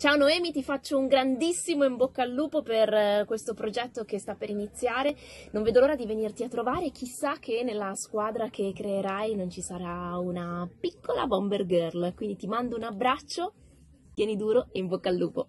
Ciao Noemi, ti faccio un grandissimo in bocca al lupo per eh, questo progetto che sta per iniziare. Non vedo l'ora di venirti a trovare. Chissà che nella squadra che creerai non ci sarà una piccola bomber girl. Quindi ti mando un abbraccio, tieni duro e in bocca al lupo.